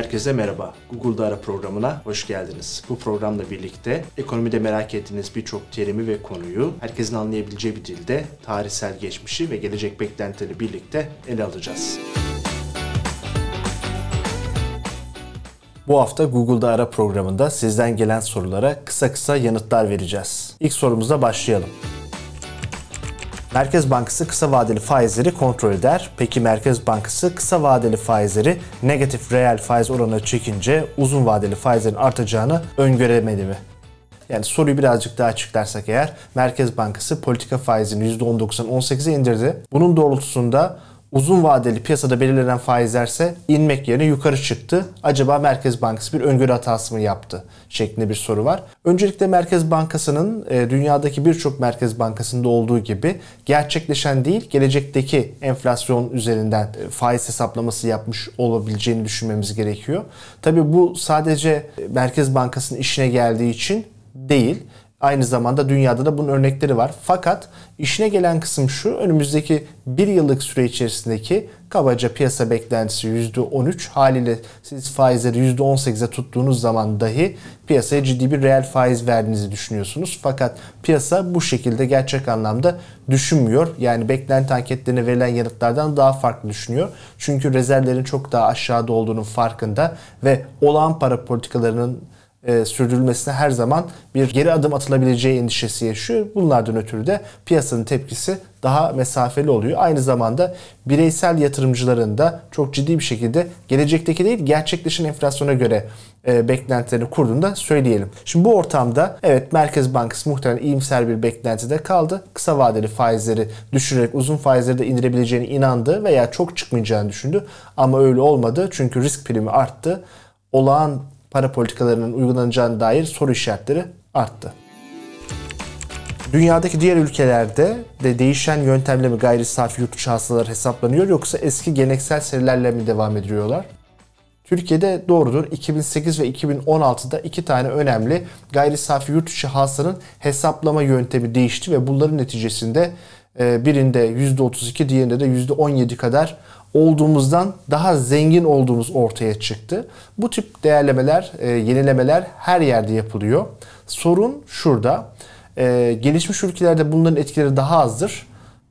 Herkese merhaba. Google'da Ara programına hoş geldiniz. Bu programla birlikte ekonomide merak ettiğiniz birçok terimi ve konuyu herkesin anlayabileceği bir dilde tarihsel geçmişi ve gelecek beklentileri birlikte ele alacağız. Bu hafta Google'da Ara programında sizden gelen sorulara kısa kısa yanıtlar vereceğiz. İlk sorumuzla başlayalım. Merkez Bankası kısa vadeli faizleri kontrol eder. Peki Merkez Bankası kısa vadeli faizleri negatif reel faiz oranına çekince uzun vadeli faizlerin artacağını öngöremedi mi? Yani soruyu birazcık daha açıklarsak eğer Merkez Bankası politika faizini %19'dan 18'e indirdi. Bunun doğrultusunda uzun vadeli piyasada belirlenen faizlerse inmek yerine yukarı çıktı. Acaba Merkez Bankası bir öngörü hatası mı yaptı? şeklinde bir soru var. Öncelikle Merkez Bankası'nın e, dünyadaki birçok Merkez Bankası'nda olduğu gibi gerçekleşen değil, gelecekteki enflasyon üzerinden e, faiz hesaplaması yapmış olabileceğini düşünmemiz gerekiyor. Tabii bu sadece Merkez Bankası'nın işine geldiği için değil. Aynı zamanda dünyada da bunun örnekleri var. Fakat işine gelen kısım şu önümüzdeki bir yıllık süre içerisindeki kabaca piyasa beklentisi %13 haliyle siz faizleri %18'e tuttuğunuz zaman dahi piyasaya ciddi bir reel faiz verdiğinizi düşünüyorsunuz. Fakat piyasa bu şekilde gerçek anlamda düşünmüyor. Yani beklenti anketlerine verilen yanıtlardan daha farklı düşünüyor. Çünkü rezervlerin çok daha aşağıda olduğunun farkında ve olağan para politikalarının e, sürdürülmesine her zaman bir geri adım atılabileceği endişesi yaşıyor. Bunlardan ötürü de piyasanın tepkisi daha mesafeli oluyor. Aynı zamanda bireysel yatırımcıların da çok ciddi bir şekilde gelecekteki değil gerçekleşen enflasyona göre e, beklentilerini kurduğunu da söyleyelim. Şimdi bu ortamda evet Merkez Bankası muhtemelen iyimser bir beklentide kaldı. Kısa vadeli faizleri düşürerek uzun faizleri de indirebileceğine inandı veya çok çıkmayacağını düşündü. Ama öyle olmadı çünkü risk primi arttı. Olağan para politikalarının uygulanacağına dair soru işaretleri arttı. Dünyadaki diğer ülkelerde de değişen yöntemle mi gayri safi yurt dışı hastalar hesaplanıyor yoksa eski geleneksel serilerle mi devam ediyorlar? Türkiye'de doğrudur 2008 ve 2016'da iki tane önemli gayri safi yurt dışı hastanın hesaplama yöntemi değişti ve bunların neticesinde e, birinde %32 diğerinde de %17 kadar olduğumuzdan daha zengin olduğumuz ortaya çıktı. Bu tip değerlemeler, e, yenilemeler her yerde yapılıyor. Sorun şurada. E, gelişmiş ülkelerde bunların etkileri daha azdır.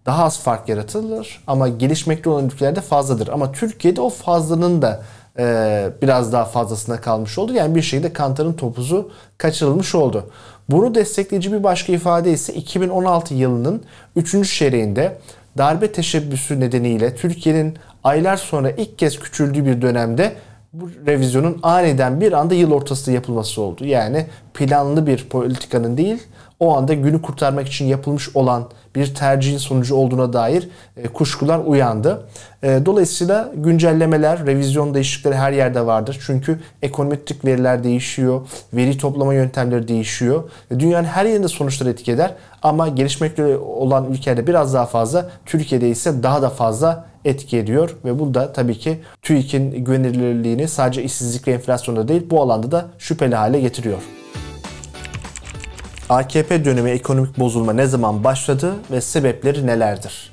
Daha az fark yaratılır ama gelişmekte olan ülkelerde fazladır. Ama Türkiye'de o fazlanın da e, biraz daha fazlasına kalmış oldu. Yani bir şekilde Kantar'ın topuzu kaçırılmış oldu. Bunu destekleyici bir başka ifade ise 2016 yılının 3. çeyreğinde darbe teşebbüsü nedeniyle Türkiye'nin aylar sonra ilk kez küçüldüğü bir dönemde bu revizyonun aniden bir anda yıl ortası yapılması oldu. Yani planlı bir politikanın değil, o anda günü kurtarmak için yapılmış olan bir tercihin sonucu olduğuna dair e, kuşkular uyandı. E, dolayısıyla güncellemeler, revizyon değişiklikleri her yerde vardır. Çünkü ekonomik veriler değişiyor, veri toplama yöntemleri değişiyor. E, dünyanın her yerinde sonuçları etki ama gelişmekte olan ülkelerde biraz daha fazla, Türkiye'de ise daha da fazla etki ediyor ve bu da tabii ki TÜİK'in güvenilirliğini sadece işsizlik ve enflasyonda değil bu alanda da şüpheli hale getiriyor. AKP dönemi ekonomik bozulma ne zaman başladı ve sebepleri nelerdir?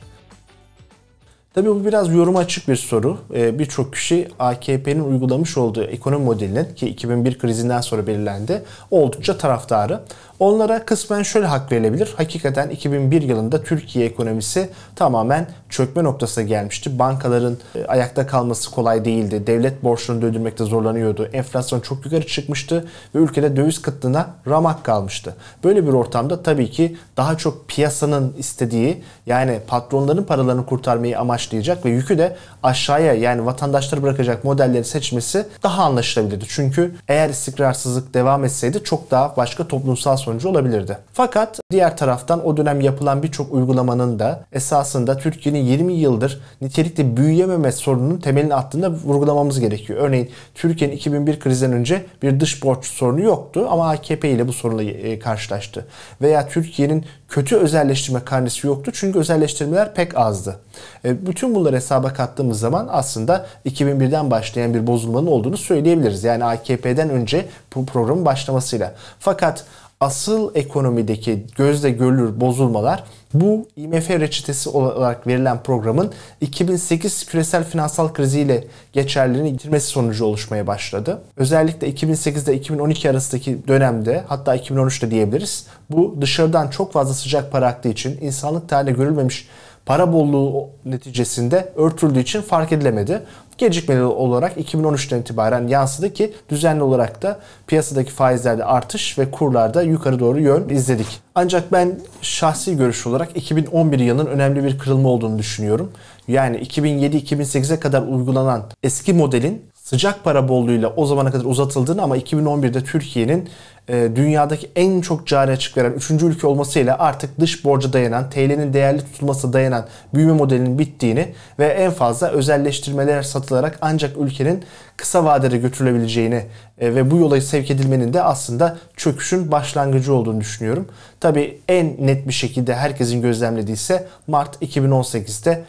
Tabii bu biraz yorum açık bir soru. Ee, birçok kişi AKP'nin uygulamış olduğu ekonomi modelinin ki 2001 krizinden sonra belirlendi oldukça taraftarı. Onlara kısmen şöyle hak verilebilir. Hakikaten 2001 yılında Türkiye ekonomisi tamamen çökme noktasına gelmişti. Bankaların e, ayakta kalması kolay değildi. Devlet borçlarını döndürmekte zorlanıyordu. Enflasyon çok yukarı çıkmıştı ve ülkede döviz kıtlığına ramak kalmıştı. Böyle bir ortamda tabii ki daha çok piyasanın istediği yani patronların paralarını kurtarmayı amaç başlayacak ve yükü de aşağıya yani vatandaşları bırakacak modelleri seçmesi daha anlaşılabilirdi. Çünkü eğer istikrarsızlık devam etseydi çok daha başka toplumsal sonucu olabilirdi. Fakat diğer taraftan o dönem yapılan birçok uygulamanın da esasında Türkiye'nin 20 yıldır nitelikte büyüyememe sorununun temelini attığında vurgulamamız gerekiyor. Örneğin Türkiye'nin 2001 krizden önce bir dış borç sorunu yoktu ama AKP ile bu sorunla e, karşılaştı. Veya Türkiye'nin kötü özelleştirme karnesi yoktu çünkü özelleştirmeler pek azdı. E, bu bütün bunları hesaba kattığımız zaman aslında 2001'den başlayan bir bozulmanın olduğunu söyleyebiliriz. Yani AKP'den önce bu programın başlamasıyla. Fakat asıl ekonomideki gözle görülür bozulmalar bu IMF reçetesi olarak verilen programın 2008 küresel finansal kriziyle geçerliliğini yitirmesi sonucu oluşmaya başladı. Özellikle 2008'de 2012 arasındaki dönemde hatta 2013'te diyebiliriz. Bu dışarıdan çok fazla sıcak para aktığı için insanlık tarihinde görülmemiş para bolluğu neticesinde örtüldüğü için fark edilemedi. Gecikmeli olarak 2013'ten itibaren yansıdı ki düzenli olarak da piyasadaki faizlerde artış ve kurlarda yukarı doğru yön izledik. Ancak ben şahsi görüş olarak 2011 yılının önemli bir kırılma olduğunu düşünüyorum. Yani 2007-2008'e kadar uygulanan eski modelin sıcak para bolluğuyla o zamana kadar uzatıldığını ama 2011'de Türkiye'nin e, dünyadaki en çok cari açık veren 3. ülke olmasıyla artık dış borca dayanan, TL'nin değerli tutulması dayanan büyüme modelinin bittiğini ve en fazla özelleştirmeler satılarak ancak ülkenin kısa vadede götürülebileceğini e, ve bu yola sevk edilmenin de aslında çöküşün başlangıcı olduğunu düşünüyorum. Tabii en net bir şekilde herkesin gözlemlediği ise Mart 2018'de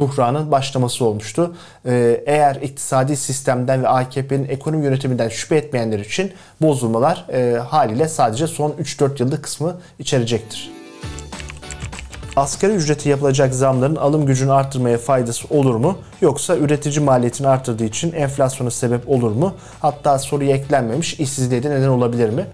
buhranın başlaması olmuştu. Ee, eğer iktisadi sistemden ve AKP'nin ekonomi yönetiminden şüphe etmeyenler için bozulmalar e, haliyle sadece son 3-4 yıllık kısmı içerecektir. Asgari ücreti yapılacak zamların alım gücünü arttırmaya faydası olur mu? Yoksa üretici maliyetini arttırdığı için enflasyona sebep olur mu? Hatta soruya eklenmemiş işsizliğe de neden olabilir mi?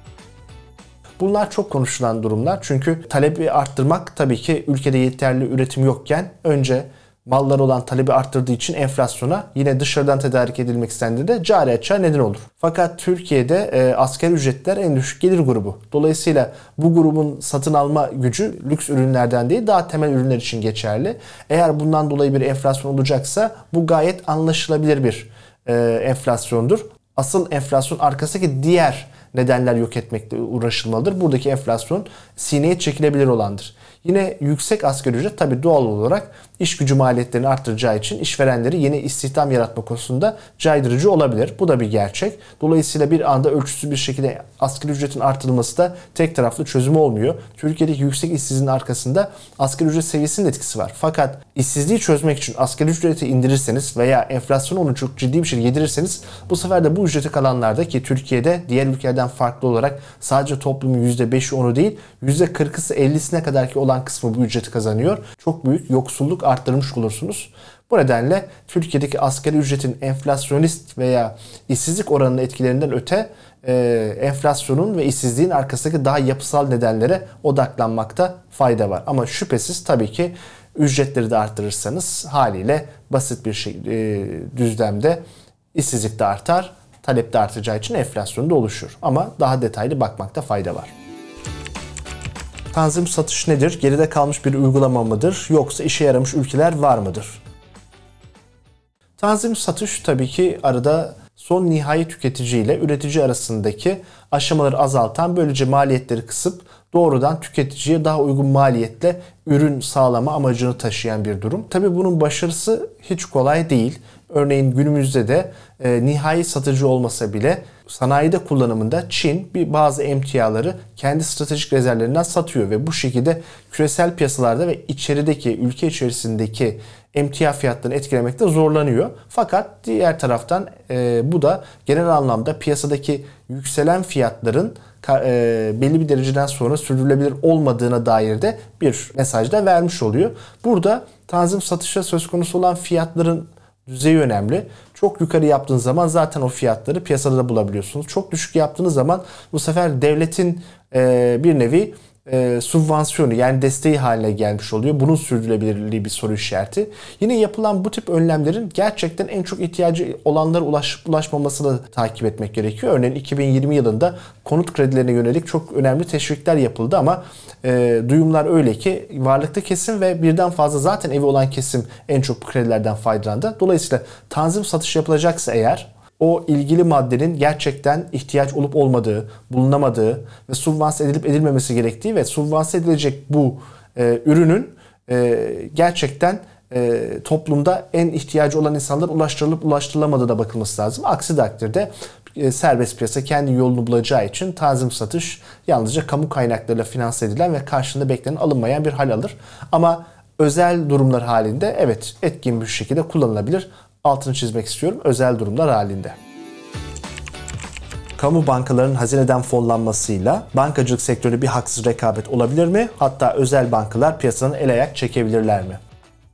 Bunlar çok konuşulan durumlar. Çünkü talebi arttırmak tabii ki ülkede yeterli üretim yokken önce mallara olan talebi arttırdığı için enflasyona yine dışarıdan tedarik edilmek istendiğinde de cari açığa neden olur. Fakat Türkiye'de e, asker ücretler en düşük gelir grubu. Dolayısıyla bu grubun satın alma gücü lüks ürünlerden değil daha temel ürünler için geçerli. Eğer bundan dolayı bir enflasyon olacaksa bu gayet anlaşılabilir bir e, enflasyondur. Asıl enflasyon arkasındaki diğer nedenler yok etmekle uğraşılmalıdır. Buradaki enflasyon sineye çekilebilir olandır. Yine yüksek asgari ücret tabi doğal olarak iş gücü maliyetlerini arttıracağı için işverenleri yeni istihdam yaratma konusunda caydırıcı olabilir. Bu da bir gerçek. Dolayısıyla bir anda ölçüsü bir şekilde asgari ücretin artırılması da tek taraflı çözüm olmuyor. Türkiye'deki yüksek işsizliğin arkasında asgari ücret seviyesinin etkisi var. Fakat işsizliği çözmek için asgari ücreti indirirseniz veya enflasyon onu çok ciddi bir şekilde yedirirseniz bu sefer de bu ücreti kalanlarda ki Türkiye'de diğer ülkelerden farklı olarak sadece toplumun %5'i onu değil %40'ısı 50'sine kadar ki olan kısmı bu ücreti kazanıyor. Çok büyük yoksulluk arttırmış olursunuz. Bu nedenle Türkiye'deki asgari ücretin enflasyonist veya işsizlik oranının etkilerinden öte e, enflasyonun ve işsizliğin arkasındaki daha yapısal nedenlere odaklanmakta fayda var. Ama şüphesiz tabii ki ücretleri de arttırırsanız haliyle basit bir şey, e, düzlemde işsizlik de artar, talep de artacağı için enflasyon da oluşur. Ama daha detaylı bakmakta fayda var. Tanzim satış nedir? Geride kalmış bir uygulama mıdır? Yoksa işe yaramış ülkeler var mıdır? Tanzim satış tabii ki arada son nihai tüketici ile üretici arasındaki aşamaları azaltan böylece maliyetleri kısıp doğrudan tüketiciye daha uygun maliyetle ürün sağlama amacını taşıyan bir durum. Tabii bunun başarısı hiç kolay değil. Örneğin günümüzde de e, nihai satıcı olmasa bile sanayide kullanımında Çin bir bazı emtiaları kendi stratejik rezervlerinden satıyor ve bu şekilde küresel piyasalarda ve içerideki ülke içerisindeki emtia fiyatlarını etkilemekte zorlanıyor. Fakat diğer taraftan e, bu da genel anlamda piyasadaki yükselen fiyatların e, belli bir dereceden sonra sürdürülebilir olmadığına dair de bir mesaj da vermiş oluyor. Burada Tanzim satışa söz konusu olan fiyatların düzeyi önemli. Çok yukarı yaptığınız zaman zaten o fiyatları piyasada da bulabiliyorsunuz. Çok düşük yaptığınız zaman bu sefer devletin bir nevi e, subvansiyonu yani desteği haline gelmiş oluyor. Bunun sürdürülebilirliği bir soru işareti. Yine yapılan bu tip önlemlerin gerçekten en çok ihtiyacı olanlara ulaşıp ulaşmamasını takip etmek gerekiyor. Örneğin 2020 yılında konut kredilerine yönelik çok önemli teşvikler yapıldı ama e, duyumlar öyle ki varlıklı kesim ve birden fazla zaten evi olan kesim en çok bu kredilerden faydalandı. Dolayısıyla tanzim satış yapılacaksa eğer o ilgili maddenin gerçekten ihtiyaç olup olmadığı, bulunamadığı ve subvans edilip edilmemesi gerektiği ve subvans edilecek bu e, ürünün e, gerçekten e, toplumda en ihtiyacı olan insanlar ulaştırılıp ulaştırılamadığı da bakılması lazım. Aksi takdirde e, serbest piyasa kendi yolunu bulacağı için tazim satış yalnızca kamu kaynaklarıyla finanse edilen ve karşılığında beklenen alınmayan bir hal alır. Ama özel durumlar halinde evet etkin bir şekilde kullanılabilir altını çizmek istiyorum özel durumlar halinde kamu bankalarının hazineden fonlanmasıyla bankacılık sektörü bir haksız rekabet olabilir mi? Hatta özel bankalar piyasanın el ayak çekebilirler mi?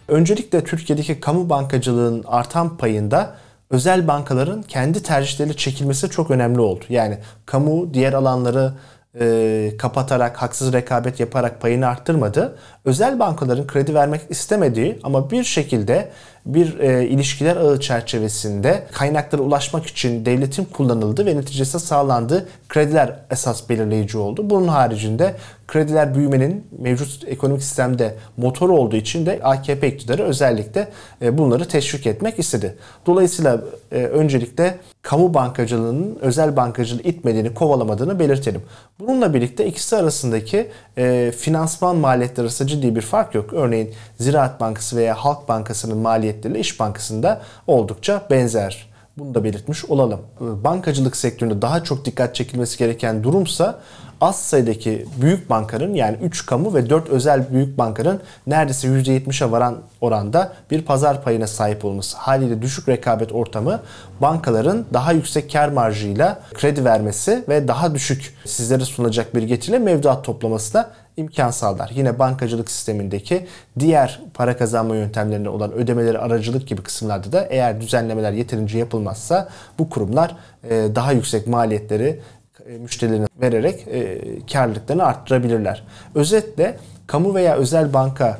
Öncelikle Türkiye'deki kamu bankacılığın artan payında özel bankaların kendi tercihleriyle çekilmesi çok önemli oldu. Yani kamu diğer alanları e, kapatarak, haksız rekabet yaparak payını arttırmadı. Özel bankaların kredi vermek istemediği ama bir şekilde bir e, ilişkiler ağı çerçevesinde kaynaklara ulaşmak için devletin kullanıldı ve neticesinde sağlandığı krediler esas belirleyici oldu. Bunun haricinde krediler büyümenin mevcut ekonomik sistemde motor olduğu için de AKP iktidarı özellikle e, bunları teşvik etmek istedi. Dolayısıyla e, öncelikle kamu bankacılığının özel bankacılığı itmediğini, kovalamadığını belirtelim. Bununla birlikte ikisi arasındaki e, finansman maliyetleri arasında ciddi bir fark yok. Örneğin Ziraat Bankası veya Halk Bankası'nın maliyeti faaliyetleri İş Bankası'nda oldukça benzer. Bunu da belirtmiş olalım. Ee, bankacılık sektöründe daha çok dikkat çekilmesi gereken durumsa az sayıdaki büyük bankanın yani 3 kamu ve 4 özel büyük bankanın neredeyse %70'e varan oranda bir pazar payına sahip olması. Haliyle düşük rekabet ortamı bankaların daha yüksek kar marjıyla kredi vermesi ve daha düşük sizlere sunacak bir getiriyle mevduat toplamasına imkan Yine bankacılık sistemindeki diğer para kazanma yöntemlerine olan ödemeleri aracılık gibi kısımlarda da eğer düzenlemeler yeterince yapılmazsa bu kurumlar e, daha yüksek maliyetleri e, müşterilerine vererek e, karlılıklarını arttırabilirler. Özetle kamu veya özel banka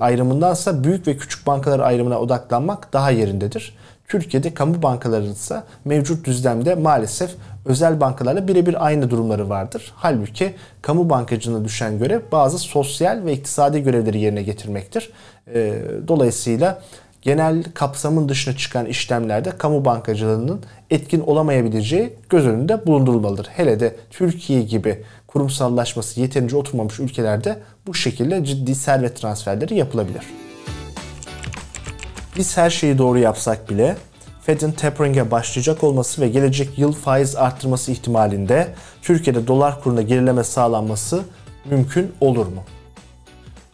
ayrımındansa büyük ve küçük bankalar ayrımına odaklanmak daha yerindedir. Türkiye'de kamu bankalarının ise mevcut düzlemde maalesef özel bankalarla birebir aynı durumları vardır. Halbuki kamu bankacılığına düşen görev bazı sosyal ve iktisadi görevleri yerine getirmektir. Ee, dolayısıyla genel kapsamın dışına çıkan işlemlerde kamu bankacılığının etkin olamayabileceği göz önünde bulundurulmalıdır. Hele de Türkiye gibi kurumsallaşması yeterince oturmamış ülkelerde bu şekilde ciddi servet transferleri yapılabilir. Biz her şeyi doğru yapsak bile Fed'in tapering'e başlayacak olması ve gelecek yıl faiz arttırması ihtimalinde Türkiye'de dolar kuruna gerileme sağlanması mümkün olur mu?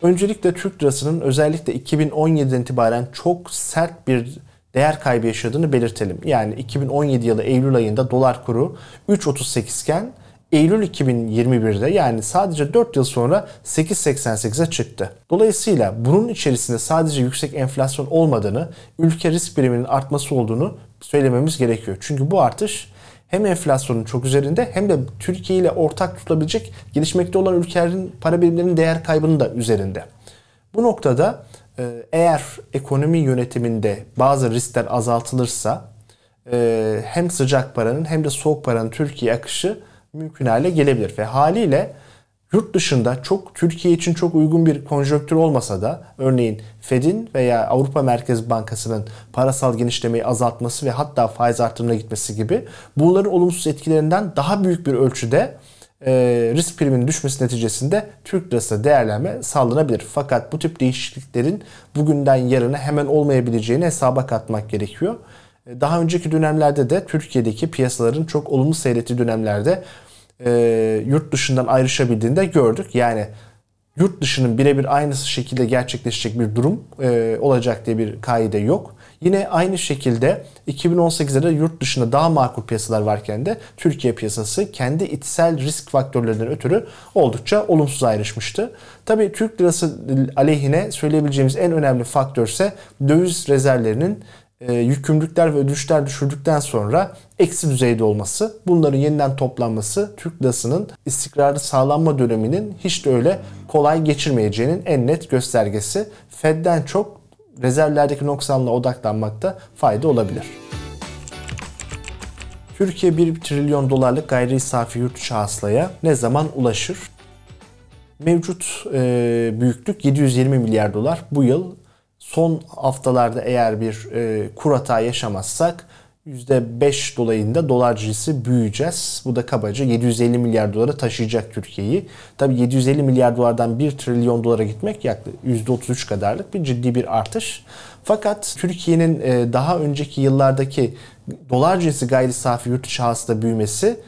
Öncelikle Türk lirasının özellikle 2017'den itibaren çok sert bir değer kaybı yaşadığını belirtelim. Yani 2017 yılı Eylül ayında dolar kuru 3.38 iken Eylül 2021'de yani sadece 4 yıl sonra 8.88'e çıktı. Dolayısıyla bunun içerisinde sadece yüksek enflasyon olmadığını, ülke risk biriminin artması olduğunu söylememiz gerekiyor. Çünkü bu artış hem enflasyonun çok üzerinde hem de Türkiye ile ortak tutulabilecek gelişmekte olan ülkelerin para birimlerinin değer kaybının da üzerinde. Bu noktada e, eğer ekonomi yönetiminde bazı riskler azaltılırsa e, hem sıcak paranın hem de soğuk paranın Türkiye akışı mümkün hale gelebilir. Ve haliyle yurt dışında çok Türkiye için çok uygun bir konjonktür olmasa da örneğin Fed'in veya Avrupa Merkez Bankası'nın parasal genişlemeyi azaltması ve hatta faiz artırımına gitmesi gibi bunların olumsuz etkilerinden daha büyük bir ölçüde e, risk priminin düşmesi neticesinde Türk lirası değerlenme sağlanabilir. Fakat bu tip değişikliklerin bugünden yarına hemen olmayabileceğini hesaba katmak gerekiyor. E, daha önceki dönemlerde de Türkiye'deki piyasaların çok olumlu seyrettiği dönemlerde e, yurt dışından ayrışabildiğini de gördük. Yani yurt dışının birebir aynısı şekilde gerçekleşecek bir durum e, olacak diye bir kaide yok. Yine aynı şekilde 2018'de de yurt dışında daha makul piyasalar varken de Türkiye piyasası kendi içsel risk faktörlerinden ötürü oldukça olumsuz ayrışmıştı. Tabii Türk lirası aleyhine söyleyebileceğimiz en önemli faktör ise döviz rezervlerinin e, yükümlülükler ve ödüşler düşürdükten sonra eksi düzeyde olması, bunların yeniden toplanması Türk lirasının istikrarlı sağlanma döneminin hiç de öyle kolay geçirmeyeceğinin en net göstergesi. Fed'den çok rezervlerdeki noksanla odaklanmakta fayda olabilir. Türkiye 1 trilyon dolarlık gayri safi yurt içi haslaya ne zaman ulaşır? Mevcut e, büyüklük 720 milyar dolar. Bu yıl son haftalarda eğer bir e, kur hata yaşamazsak %5 dolayında dolar cinsi büyüyeceğiz. Bu da kabaca 750 milyar dolara taşıyacak Türkiye'yi. Tabii 750 milyar dolardan 1 trilyon dolara gitmek yaklaşık %33 kadarlık bir ciddi bir artış. Fakat Türkiye'nin e, daha önceki yıllardaki dolar cinsi gayri safi yurt içi hasıla büyümesi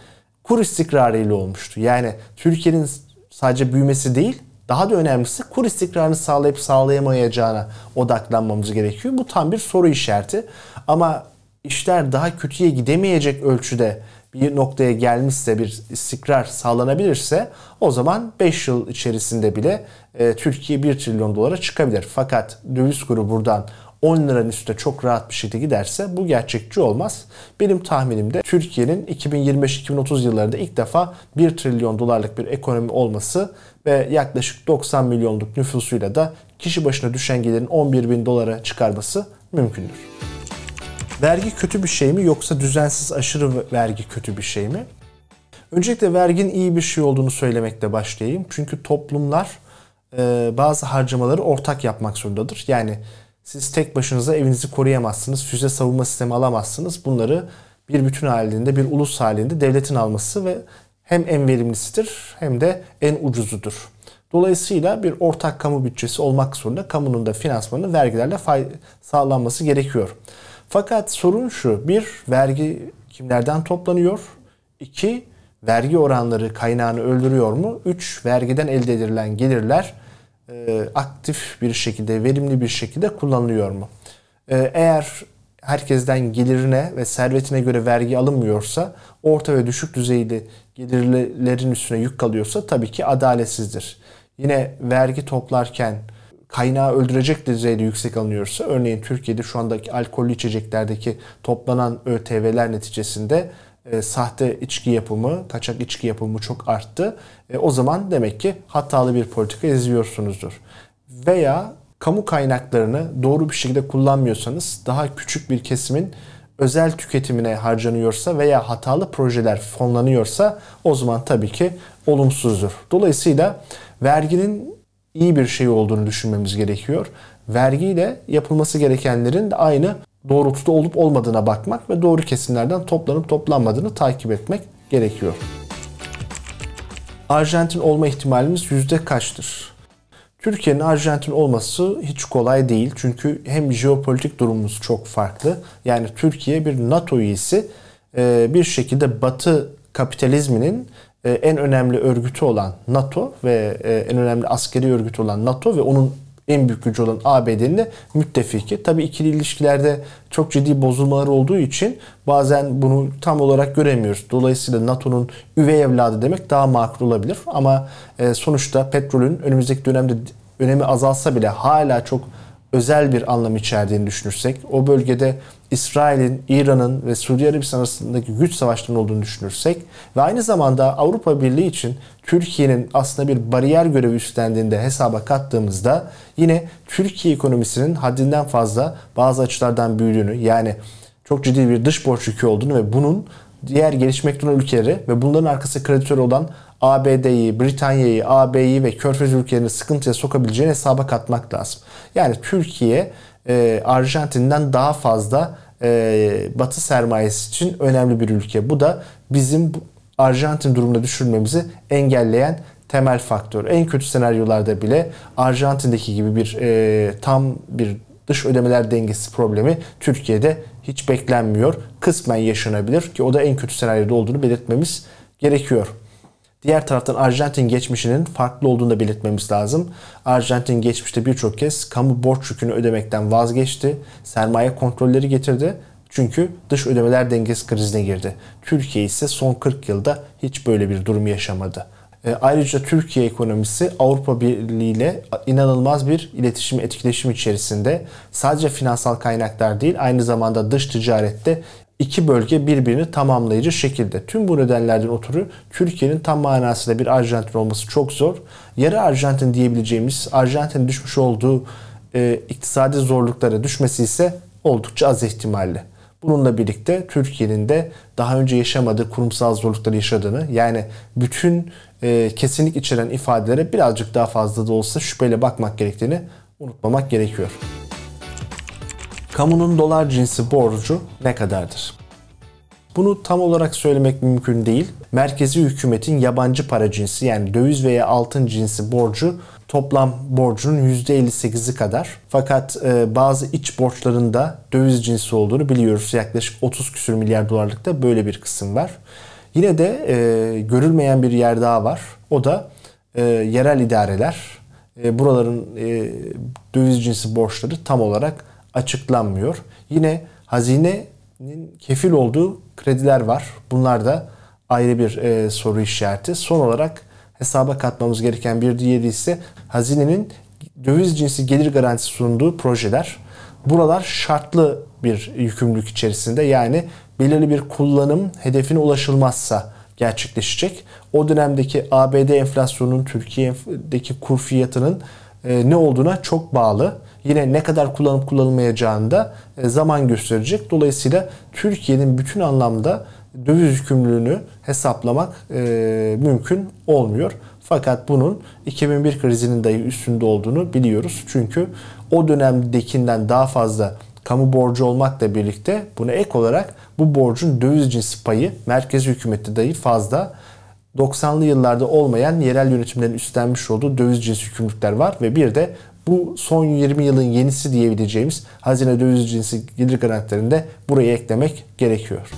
kur istikrarıyla olmuştu. Yani Türkiye'nin sadece büyümesi değil daha da önemlisi kur istikrarını sağlayıp sağlayamayacağına odaklanmamız gerekiyor. Bu tam bir soru işareti. Ama işler daha kötüye gidemeyecek ölçüde bir noktaya gelmişse bir istikrar sağlanabilirse o zaman 5 yıl içerisinde bile e, Türkiye 1 trilyon dolara çıkabilir. Fakat döviz kuru buradan 10 liranın üstüne çok rahat bir şekilde giderse bu gerçekçi olmaz. Benim tahminimde Türkiye'nin 2025-2030 yıllarında ilk defa 1 trilyon dolarlık bir ekonomi olması ve yaklaşık 90 milyonluk nüfusuyla da kişi başına düşen gelirin 11 bin dolara çıkarması mümkündür. Vergi kötü bir şey mi yoksa düzensiz aşırı vergi kötü bir şey mi? Öncelikle verginin iyi bir şey olduğunu söylemekle başlayayım. Çünkü toplumlar bazı harcamaları ortak yapmak zorundadır. Yani siz tek başınıza evinizi koruyamazsınız. Füze savunma sistemi alamazsınız. Bunları bir bütün halinde, bir ulus halinde devletin alması ve hem en verimlisidir hem de en ucuzudur. Dolayısıyla bir ortak kamu bütçesi olmak zorunda kamunun da finansmanı vergilerle sağlanması gerekiyor. Fakat sorun şu, bir vergi kimlerden toplanıyor? İki, vergi oranları kaynağını öldürüyor mu? Üç, vergiden elde edilen gelirler e, aktif bir şekilde, verimli bir şekilde kullanılıyor mu? E, eğer herkesten gelirine ve servetine göre vergi alınmıyorsa, orta ve düşük düzeyli gelirlerin üstüne yük kalıyorsa tabii ki adaletsizdir. Yine vergi toplarken kaynağı öldürecek düzeyde yüksek alınıyorsa, örneğin Türkiye'de şu andaki alkollü içeceklerdeki toplanan ÖTV'ler neticesinde e, sahte içki yapımı, kaçak içki yapımı çok arttı. E, o zaman demek ki hatalı bir politika izliyorsunuzdur. Veya kamu kaynaklarını doğru bir şekilde kullanmıyorsanız daha küçük bir kesimin özel tüketimine harcanıyorsa veya hatalı projeler fonlanıyorsa o zaman tabii ki olumsuzdur. Dolayısıyla verginin iyi bir şey olduğunu düşünmemiz gerekiyor. Vergiyle yapılması gerekenlerin de aynı doğrultuda olup olmadığına bakmak ve doğru kesimlerden toplanıp toplanmadığını takip etmek gerekiyor. Arjantin olma ihtimalimiz yüzde kaçtır? Türkiye'nin Arjantin olması hiç kolay değil. Çünkü hem jeopolitik durumumuz çok farklı. Yani Türkiye bir NATO üyesi e, bir şekilde Batı kapitalizminin e, en önemli örgütü olan NATO ve e, en önemli askeri örgütü olan NATO ve onun en büyük gücü olan ABD'nin müttefiki. tabii ikili ilişkilerde çok ciddi bozulmalar olduğu için bazen bunu tam olarak göremiyoruz. Dolayısıyla NATO'nun üvey evladı demek daha makul olabilir. Ama e, sonuçta petrolün önümüzdeki dönemde önemi azalsa bile hala çok özel bir anlam içerdiğini düşünürsek, o bölgede İsrail'in, İran'ın ve Suudi Arabistan arasındaki güç savaşlarının olduğunu düşünürsek ve aynı zamanda Avrupa Birliği için Türkiye'nin aslında bir bariyer görevi üstlendiğinde hesaba kattığımızda yine Türkiye ekonomisinin haddinden fazla bazı açılardan büyüdüğünü yani çok ciddi bir dış borç yükü olduğunu ve bunun diğer gelişmekte olan ülkeleri ve bunların arkası kreditör olan ABD'yi, Britanya'yı, AB'yi ve Körfez ülkelerini sıkıntıya sokabileceğini hesaba katmak lazım. Yani Türkiye e, Arjantin'den daha fazla e, Batı sermayesi için önemli bir ülke. Bu da bizim Arjantin durumunda düşürmemizi engelleyen temel faktör. En kötü senaryolarda bile Arjantin'deki gibi bir e, tam bir dış ödemeler dengesi problemi Türkiye'de hiç beklenmiyor. Kısmen yaşanabilir ki o da en kötü senaryoda olduğunu belirtmemiz gerekiyor. Diğer taraftan Arjantin geçmişinin farklı olduğunu da belirtmemiz lazım. Arjantin geçmişte birçok kez kamu borç yükünü ödemekten vazgeçti, sermaye kontrolleri getirdi çünkü dış ödemeler dengesi krizine girdi. Türkiye ise son 40 yılda hiç böyle bir durum yaşamadı. E, ayrıca Türkiye ekonomisi Avrupa Birliği ile inanılmaz bir iletişim etkileşim içerisinde sadece finansal kaynaklar değil aynı zamanda dış ticarette iki bölge birbirini tamamlayıcı şekilde. Tüm bu nedenlerden oturu Türkiye'nin tam manasıyla bir Arjantin olması çok zor. Yarı Arjantin diyebileceğimiz Arjantin düşmüş olduğu e, iktisadi zorluklara düşmesi ise oldukça az ihtimalli. Bununla birlikte Türkiye'nin de daha önce yaşamadığı kurumsal zorlukları yaşadığını yani bütün e, kesinlik içeren ifadelere birazcık daha fazla da olsa şüpheyle bakmak gerektiğini unutmamak gerekiyor kamunun dolar cinsi borcu ne kadardır? Bunu tam olarak söylemek mümkün değil. Merkezi hükümetin yabancı para cinsi yani döviz veya altın cinsi borcu toplam borcunun %58'i kadar. Fakat e, bazı iç borçların da döviz cinsi olduğunu biliyoruz. Yaklaşık 30 küsür milyar dolarlıkta böyle bir kısım var. Yine de e, görülmeyen bir yer daha var. O da e, yerel idareler. E, buraların e, döviz cinsi borçları tam olarak açıklanmıyor. Yine hazinenin kefil olduğu krediler var. Bunlar da ayrı bir e, soru işareti. Son olarak hesaba katmamız gereken bir diğeri ise hazinenin döviz cinsi gelir garantisi sunduğu projeler. Buralar şartlı bir yükümlülük içerisinde yani belirli bir kullanım hedefine ulaşılmazsa gerçekleşecek. O dönemdeki ABD enflasyonunun Türkiye'deki kur fiyatının e, ne olduğuna çok bağlı. Yine ne kadar kullanıp kullanılmayacağını da e, zaman gösterecek. Dolayısıyla Türkiye'nin bütün anlamda döviz yükümlülüğünü hesaplamak e, mümkün olmuyor. Fakat bunun 2001 krizinin dahi üstünde olduğunu biliyoruz. Çünkü o dönemdekinden daha fazla kamu borcu olmakla birlikte buna ek olarak bu borcun döviz cinsi payı merkez hükümette dahi fazla. 90'lı yıllarda olmayan yerel yönetimlerin üstlenmiş olduğu döviz cinsi yükümlülükler var ve bir de bu son 20 yılın yenisi diyebileceğimiz hazine döviz cinsi gelir garantilerinde buraya eklemek gerekiyor.